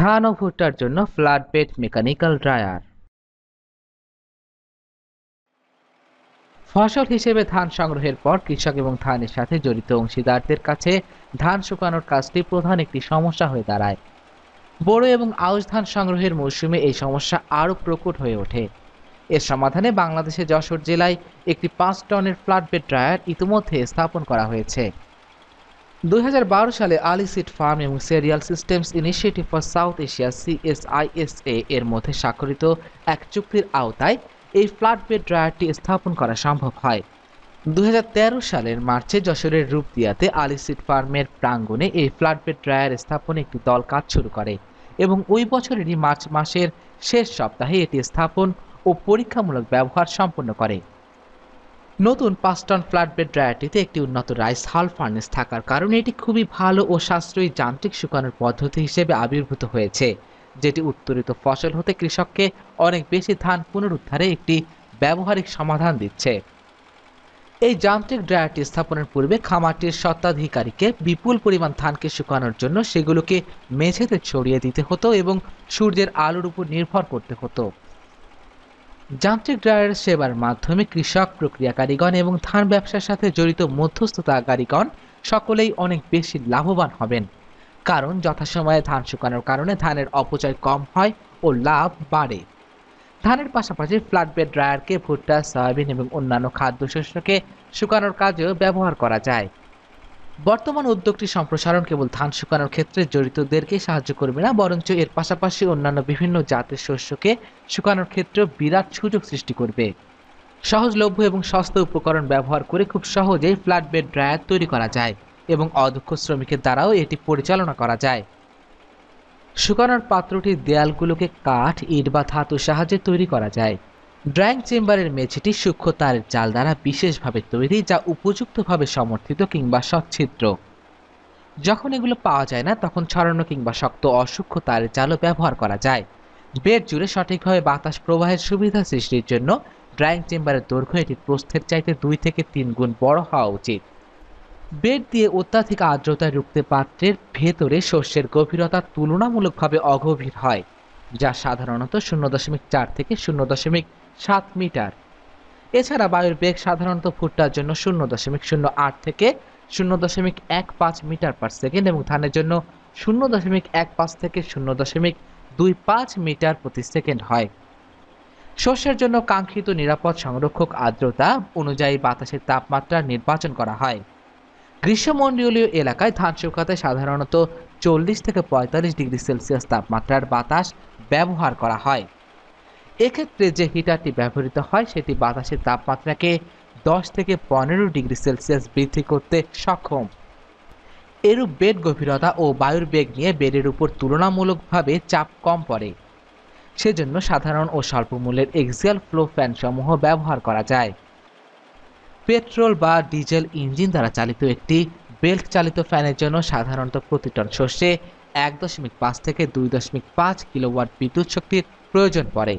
ধান ও ভুট্টার জন্য ফ্ল্যাট বেড মেকানিক্যাল ড্রায়ার ফসল হিসেবে ধান সংগ্রহের পর কৃষক এবং ধানের সাথে জড়িত অংশীদারদের কাছে ধান শুকানোর কাজটি প্রধান একটি সমস্যা হয়ে দাঁড়ায় বড় এবং আউশ ধান সংগ্রহের মৌসুমে এই সমস্যা আরও প্রকট হয়ে ওঠে এর সমাধানে বাংলাদেশের যশোর জেলায় একটি পাঁচ টনের ফ্ল্যাট বেড ড্রায়ার ইতিমধ্যে স্থাপন করা হয়েছে দুই সালে আলি ফার্ম এবং cereal systems initiative for South Asia CSISA এর মধ্যে স্বাক্ষরিত এক চুক্তির আওতায় এই ফ্ল্যাট বেড ড্রায়ারটি স্থাপন করা সম্ভব হয় দু সালের মার্চে যশোরের রূপদিয়াতে আলি সিড ফার্মের প্রাঙ্গণে এই ফ্ল্যাট বেড ড্রায়ার স্থাপনে একটি দল কাজ শুরু করে এবং ওই বছরেরই মার্চ মাসের শেষ সপ্তাহে এটি স্থাপন ও পরীক্ষামূলক ব্যবহার সম্পন্ন করে নতুন পাঁচ টন ফ্ল্যাট বেড ড্রায়ারটিতে একটি উন্নত রাইস হাল ফার্নেস থাকার কারণে এটি খুবই ভালো ও সাশ্রয়ী যান্ত্রিক শুকানোর পদ্ধতি হিসেবে আবির্ভূত হয়েছে যেটি উত্তরিত ফসল হতে কৃষককে অনেক বেশি ধান পুনরুদ্ধারে একটি ব্যবহারিক সমাধান দিচ্ছে এই যান্ত্রিক ড্রায়ারটি স্থাপনের পূর্বে খামারটির স্বত্বাধিকারীকে বিপুল পরিমাণ ধানকে শুকানোর জন্য সেগুলোকে মেঝেতে ছড়িয়ে দিতে হতো এবং সূর্যের আলোর উপর নির্ভর করতে হতো যান্ত্রিক ড্রায়ার সেবার মাধ্যমে কৃষক প্রক্রিয়াকারীগণ এবং ধান ব্যবসার সাথে জড়িত মধ্যস্থতাকারীগণ সকলেই অনেক বেশি লাভবান হবেন কারণ যথাসময়ে ধান শুকানোর কারণে ধানের অপচয় কম হয় ও লাভ বাড়ে ধানের পাশাপাশি ফ্লাটবেড ড্রায়ারকে ভুট্টা সয়াবিন এবং অন্যান্য খাদ্যশস্যকে শুকানোর কাজেও ব্যবহার করা যায় বর্তমান উদ্যোগটি সম্প্রসারণ কেবল ধান শুকানোর ক্ষেত্রে জড়িতদেরকে সাহায্য করবে না বরঞ্চ এর পাশাপাশি অন্যান্য বিভিন্ন জাতের শস্যকে শুকানোর ক্ষেত্রেও বিরাট সুযোগ সৃষ্টি করবে সহজলভ্য এবং সস্তা উপকরণ ব্যবহার করে খুব সহজেই ফ্ল্যাট বেড ড্রায়ার তৈরি করা যায় এবং অধ্যক্ষ শ্রমিকের দ্বারাও এটি পরিচালনা করা যায় শুকানোর পাত্রটির দেয়ালগুলোকে কাঠ ইট বা ধাতুর সাহায্যে তৈরি করা যায় ড্রাইং চেম্বারের মেঝেটি সূক্ষ্ম তারের জাল দ্বারা বিশেষভাবে তৈরি যা উপযুক্তভাবে সমর্থিত কিংবা সচ্ছিদ্র যখন এগুলো পাওয়া যায় না তখন ছড়ানো কিংবা শক্ত অসূক্ষ্ম তারের জালও ব্যবহার করা যায় বেড জুড়ে সঠিকভাবে বাতাস প্রবাহের সুবিধা সৃষ্টির জন্য ড্রাইং চেম্বারের দৈর্ঘ্য এটির প্রস্থের চাইতে দুই থেকে তিন গুণ বড় হওয়া উচিত বেড দিয়ে অত্যাধিক আর্দ্রতা রুখতে পাত্রের ভেতরে শস্যের গভীরতা তুলনামূলকভাবে অগভীর হয় যা সাধারণত শূন্য দশমিক চার থেকে শূন্য দশমিক সাত মিটার এছাড়া বায়ুর বেগ সাধারণত ভুট্টার জন্য শূন্য দশমিক শূন্য আট থেকে শূন্য দশমিক এক পাঁচ মিটার পার সেকেন্ড এবং ধানের জন্য শূন্য দশমিক এক পাঁচ থেকে শূন্য দশমিক দুই পাঁচ মিটার প্রতি সেকেন্ড হয় শস্যের জন্য কাঙ্ক্ষিত নিরাপদ সংরক্ষক আর্দ্রতা অনুযায়ী বাতাসের তাপমাত্রা নির্বাচন করা হয় গ্রীষ্মমণ্ডলীয় এলাকায় ধান শুকাতে সাধারণত চল্লিশ থেকে পঁয়তাল্লিশ ডিগ্রি সেলসিয়াস তাপমাত্রার বাতাস ব্যবহার করা হয় এক্ষেত্রে যে হিটারটি ব্যবহৃত হয় সেটি বাতাসের তাপমাত্রাকে দশ থেকে পনেরো ডিগ্রি সেলসিয়াস বৃদ্ধি করতে সক্ষম এরূপ বেড গভীরতা ও বায়ুর বেগ নিয়ে বেডের উপর তুলনামূলকভাবে চাপ কম পড়ে সেজন্য সাধারণ ও স্বল্পমূল্যের এক্সিয়াল ফ্লো ফ্যান সমূহ ব্যবহার করা যায় পেট্রোল বা ডিজেল ইঞ্জিন দ্বারা চালিত একটি বেল্ট চালিত ফ্যানের জন্য সাধারণত প্রতি টন শস্যে এক দশমিক পাঁচ থেকে দুই দশমিক পাঁচ কিলোওয়াট বিদ্যুৎ শক্তির প্রয়োজন পড়ে